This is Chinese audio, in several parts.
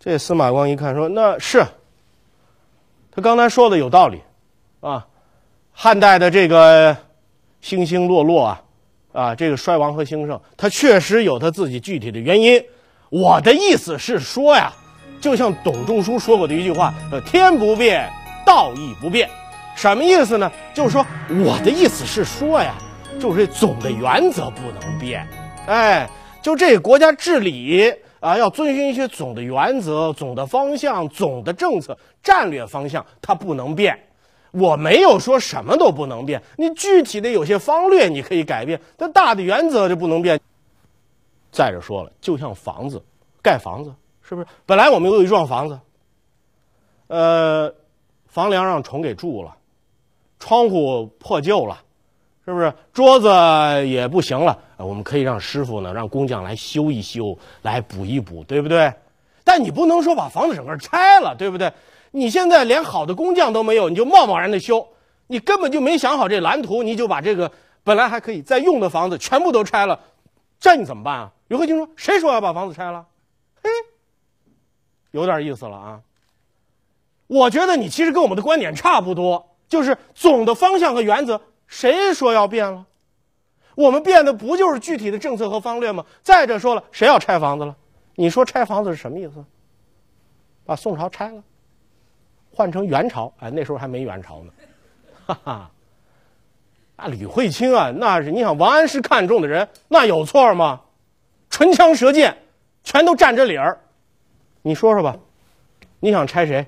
这司马光一看说：“那是，他刚才说的有道理，啊，汉代的这个兴兴落落啊，啊，这个衰亡和兴盛，他确实有他自己具体的原因。我的意思是说呀，就像董仲舒说过的一句话：‘呃，天不变，道义不变。’什么意思呢？就是说，我的意思是说呀，就是总的原则不能变，哎，就这国家治理。”啊，要遵循一些总的原则、总的方向、总的政策、战略方向，它不能变。我没有说什么都不能变，你具体的有些方略你可以改变，但大的原则就不能变。再者说了，就像房子，盖房子是不是？本来我们有一幢房子，呃，房梁让虫给蛀了，窗户破旧了。是不是桌子也不行了？我们可以让师傅呢，让工匠来修一修，来补一补，对不对？但你不能说把房子整个拆了，对不对？你现在连好的工匠都没有，你就贸贸然的修，你根本就没想好这蓝图，你就把这个本来还可以再用的房子全部都拆了，这你怎么办啊？刘克清说：“谁说要把房子拆了？”嘿，有点意思了啊。我觉得你其实跟我们的观点差不多，就是总的方向和原则。谁说要变了？我们变的不就是具体的政策和方略吗？再者说了，谁要拆房子了？你说拆房子是什么意思？把宋朝拆了，换成元朝？哎，那时候还没元朝呢，哈哈。那吕慧卿啊，那是你想王安石看中的人，那有错吗？唇枪舌剑，全都占着理儿。你说说吧，你想拆谁？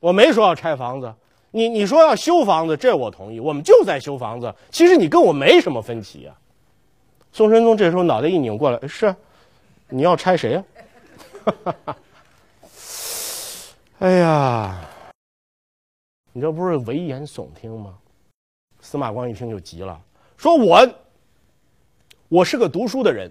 我没说要拆房子。你你说要修房子，这我同意，我们就在修房子。其实你跟我没什么分歧啊。宋神宗这时候脑袋一拧过来，是啊，你要拆谁呀？哎呀，你这不是危言耸听吗？司马光一听就急了，说我，我是个读书的人，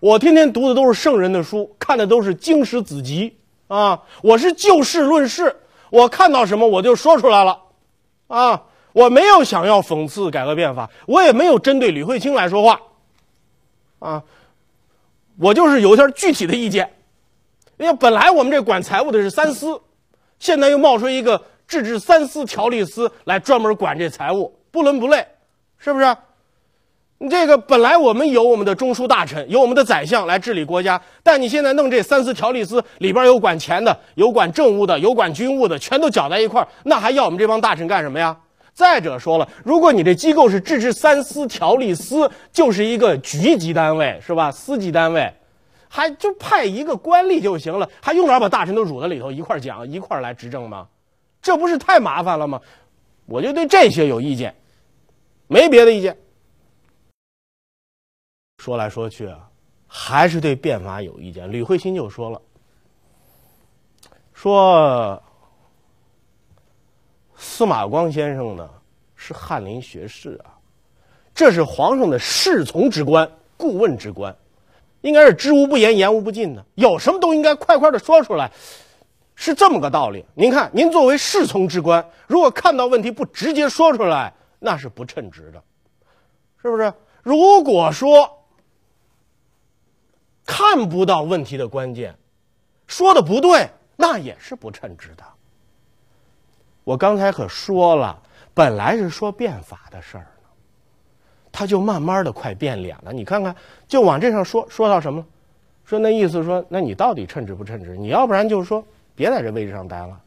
我天天读的都是圣人的书，看的都是经史子集啊，我是就事论事。我看到什么我就说出来了，啊，我没有想要讽刺改革变法，我也没有针对李惠清来说话，啊，我就是有点具体的意见，因为本来我们这管财务的是三司，现在又冒出一个制治三司条例司来专门管这财务，不伦不类，是不是？这个本来我们有我们的中枢大臣，有我们的宰相来治理国家，但你现在弄这三司条例司里边有管钱的，有管政务的，有管军务的，全都搅在一块儿，那还要我们这帮大臣干什么呀？再者说了，如果你这机构是置治三司条例司，就是一个局级单位是吧？司级单位，还就派一个官吏就行了，还用得着把大臣都辱在里头一块儿讲，一块儿来执政吗？这不是太麻烦了吗？我就对这些有意见，没别的意见。说来说去啊，还是对变法有意见。吕慧卿就说了，说司马光先生呢是翰林学士啊，这是皇上的侍从之官、顾问之官，应该是知无不言、言无不尽的，有什么都应该快快的说出来，是这么个道理。您看，您作为侍从之官，如果看到问题不直接说出来，那是不称职的，是不是？如果说。看不到问题的关键，说的不对，那也是不称职的。我刚才可说了，本来是说变法的事儿呢，他就慢慢的快变脸了。你看看，就往这上说，说到什么了？说那意思说，那你到底称职不称职？你要不然就是说，别在这位置上待了。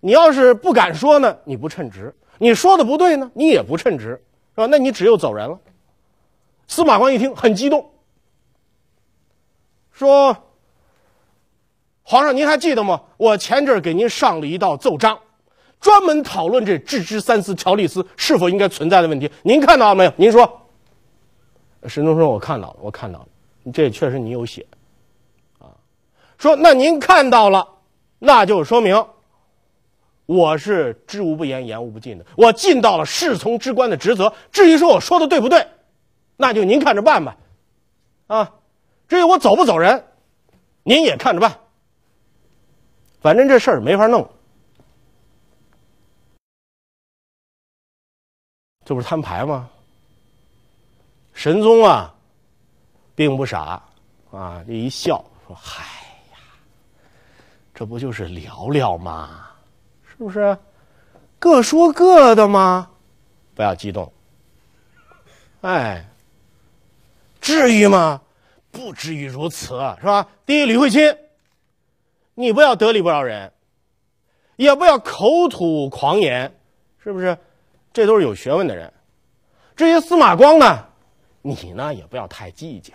你要是不敢说呢，你不称职；你说的不对呢，你也不称职，是吧？那你只有走人了。司马光一听，很激动。说，皇上，您还记得吗？我前阵儿给您上了一道奏章，专门讨论这“置之三思”条例司是否应该存在的问题。您看到了没有？您说，神宗说：“我看到了，我看到了，这确实你有写，啊。”说那您看到了，那就说明我是知无不言，言无不尽的，我尽到了侍从之官的职责。至于说我说的对不对，那就您看着办吧，啊。至于我走不走人，您也看着办。反正这事儿没法弄，这不是摊牌吗？神宗啊，并不傻啊，这一笑说：“嗨呀，这不就是聊聊吗？是不是？各说各的吗？不要激动，哎，至于吗？”不至于如此，是吧？第一，吕慧卿，你不要得理不饶人，也不要口吐狂言，是不是？这都是有学问的人。至于司马光呢，你呢也不要太计较，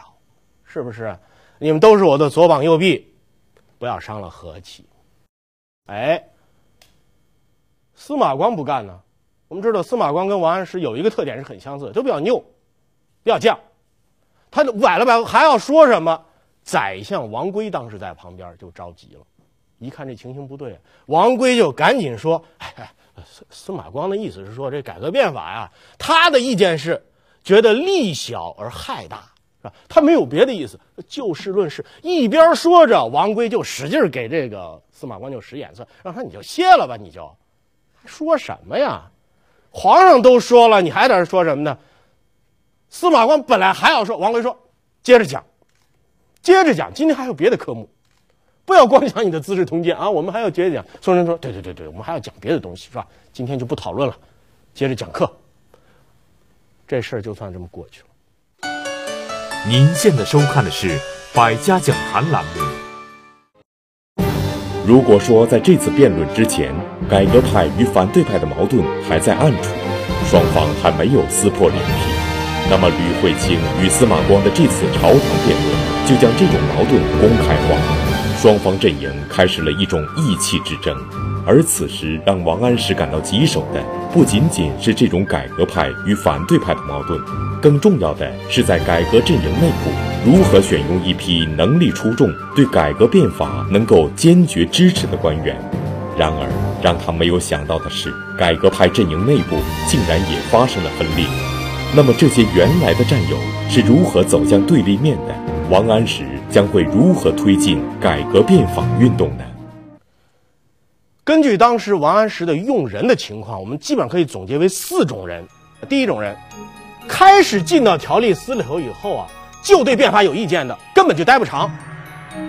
是不是？你们都是我的左膀右臂，不要伤了和气。哎，司马光不干呢。我们知道，司马光跟王安石有一个特点是很相似，都比较拗，比较犟。他崴了崴，还要说什么？宰相王规当时在旁边就着急了，一看这情形不对，王规就赶紧说：“司司马光的意思是说，这改革变法呀，他的意见是觉得利小而害大，是吧？他没有别的意思，就事论事。一边说着，王规就使劲给这个司马光就使眼色，让他你就歇了吧，你就说什么呀？皇上都说了，你还在这说什么呢？”司马光本来还要说，王维说：“接着讲，接着讲。今天还有别的科目，不要光讲你的《资治通鉴》啊！我们还要接着讲。”宋人说：“对对对对，我们还要讲别的东西，是吧？今天就不讨论了，接着讲课。这事儿就算这么过去了。”您现在收看的是《百家讲坛》栏目。如果说在这次辩论之前，改革派与反对派的矛盾还在暗处，双方还没有撕破脸皮。那么，吕惠卿与司马光的这次朝堂辩论，就将这种矛盾公开化，双方阵营开始了一种意气之争。而此时，让王安石感到棘手的，不仅仅是这种改革派与反对派的矛盾，更重要的是在改革阵营内部，如何选用一批能力出众、对改革变法能够坚决支持的官员。然而，让他没有想到的是，改革派阵营内部竟然也发生了分裂。那么这些原来的战友是如何走向对立面的？王安石将会如何推进改革变法运动呢？根据当时王安石的用人的情况，我们基本上可以总结为四种人。第一种人，开始进到条例司里头以后啊，就对变法有意见的，根本就待不长。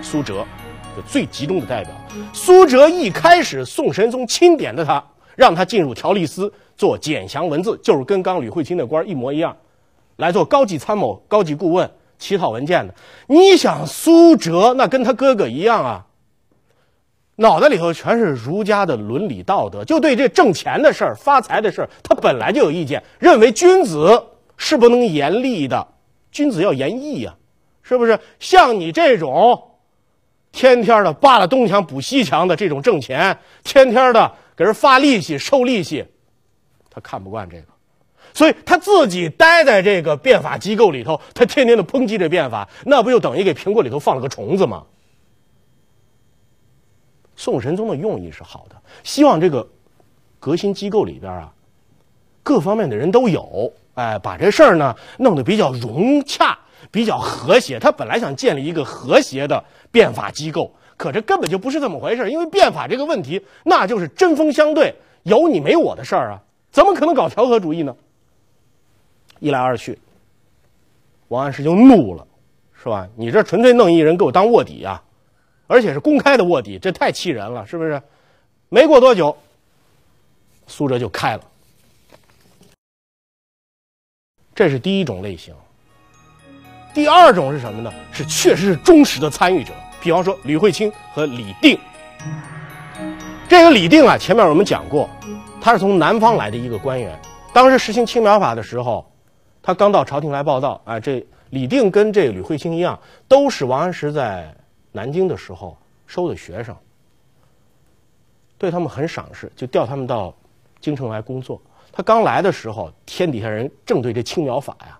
苏辙，就最集中的代表。苏辙一开始，宋神宗钦点的他，让他进入条例司。做简祥文字，就是跟刚吕慧卿那官一模一样，来做高级参谋、高级顾问、起草文件的。你想，苏辙那跟他哥哥一样啊，脑袋里头全是儒家的伦理道德，就对这挣钱的事儿、发财的事儿，他本来就有意见，认为君子是不能严厉的，君子要言义呀，是不是？像你这种天天的扒了东墙补西墙的这种挣钱，天天的给人发利息、收利息。他看不惯这个，所以他自己待在这个变法机构里头，他天天的抨击这变法，那不就等于给苹果里头放了个虫子吗？宋神宗的用意是好的，希望这个革新机构里边啊，各方面的人都有，哎，把这事儿呢弄得比较融洽、比较和谐。他本来想建立一个和谐的变法机构，可这根本就不是这么回事因为变法这个问题，那就是针锋相对，有你没我的事儿啊。怎么可能搞调和主义呢？一来二去，王安石就怒了，是吧？你这纯粹弄一人给我当卧底啊，而且是公开的卧底，这太气人了，是不是？没过多久，苏辙就开了。这是第一种类型。第二种是什么呢？是确实是忠实的参与者，比方说吕惠卿和李定。这个李定啊，前面我们讲过。他是从南方来的一个官员，当时实行青苗法的时候，他刚到朝廷来报道。啊，这李定跟这吕慧卿一样，都是王安石在南京的时候收的学生，对他们很赏识，就调他们到京城来工作。他刚来的时候，天底下人正对这青苗法呀，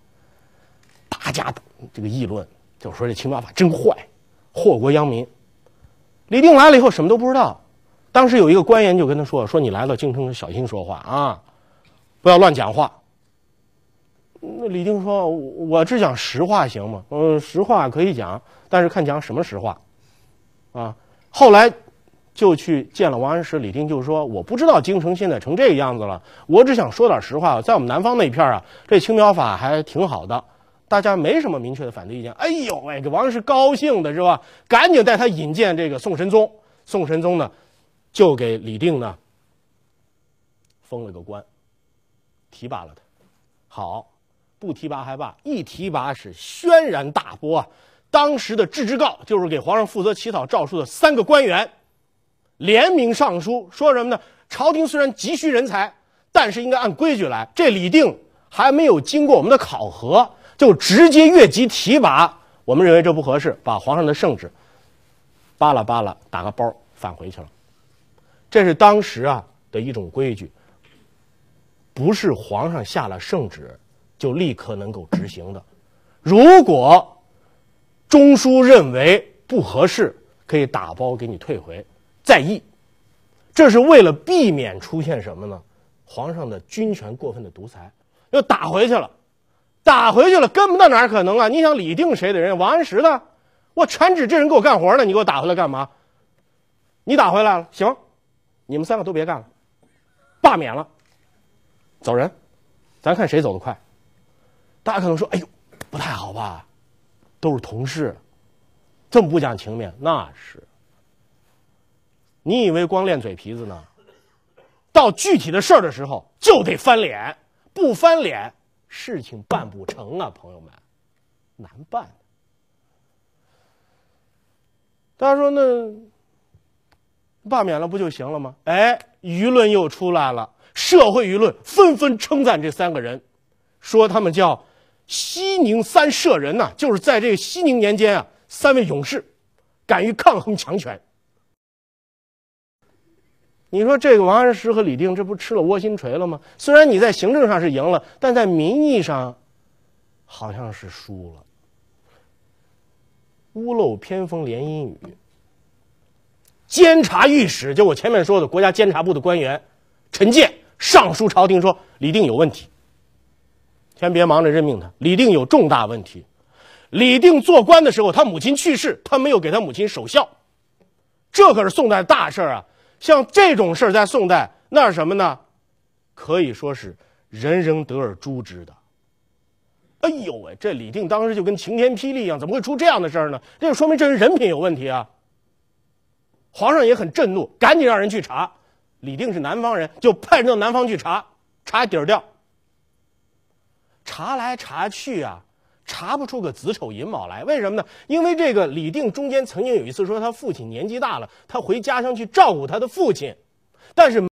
大家这个议论，就说这青苗法真坏，祸国殃民。李定来了以后，什么都不知道。当时有一个官员就跟他说：“说你来到京城，小心说话啊，不要乱讲话。”那李丁说：“我只讲实话行吗？嗯，实话可以讲，但是看讲什么实话。”啊，后来就去见了王安石。李丁就说：“我不知道京城现在成这个样子了，我只想说点实话。在我们南方那片啊，这青苗法还挺好的，大家没什么明确的反对意见。”哎呦喂，这王安石高兴的是吧？赶紧带他引荐这个宋神宗。宋神宗呢？就给李定呢封了个官，提拔了他。好，不提拔还罢，一提拔是轩然大波啊！当时的制之告，就是给皇上负责起草诏书的三个官员，联名上书说什么呢？朝廷虽然急需人才，但是应该按规矩来。这李定还没有经过我们的考核，就直接越级提拔，我们认为这不合适，把皇上的圣旨扒拉扒拉，打个包返回去了。这是当时啊的一种规矩，不是皇上下了圣旨就立刻能够执行的。如果中书认为不合适，可以打包给你退回再议。这是为了避免出现什么呢？皇上的军权过分的独裁，又打回去了，打回去了，跟不到哪可能啊？你想理定谁的人？王安石的？我全职这人给我干活呢，你给我打回来干嘛？你打回来了，行。你们三个都别干了，罢免了，走人，咱看谁走得快。大家可能说：“哎呦，不太好吧？都是同事，这么不讲情面，那是。你以为光练嘴皮子呢？到具体的事儿的时候就得翻脸，不翻脸事情办不成啊！朋友们，难办。大家说那罢免了不就行了吗？哎，舆论又出来了，社会舆论纷纷称赞这三个人，说他们叫“西宁三社人”呐，就是在这个西宁年间啊，三位勇士，敢于抗衡强权。你说这个王安石和李定，这不吃了窝心锤了吗？虽然你在行政上是赢了，但在民意上，好像是输了。屋漏偏逢连阴雨。监察御史，就我前面说的国家监察部的官员，陈建上书朝廷说李定有问题，先别忙着任命他，李定有重大问题。李定做官的时候，他母亲去世，他没有给他母亲守孝，这可是宋代大事啊！像这种事儿，在宋代那是什么呢？可以说是人人得而诛之的。哎呦喂，这李定当时就跟晴天霹雳一样，怎么会出这样的事儿呢？这就说明这人人品有问题啊！皇上也很震怒，赶紧让人去查。李定是南方人，就派人到南方去查，查底儿掉。查来查去啊，查不出个子丑寅卯来，为什么呢？因为这个李定中间曾经有一次说他父亲年纪大了，他回家乡去照顾他的父亲，但是。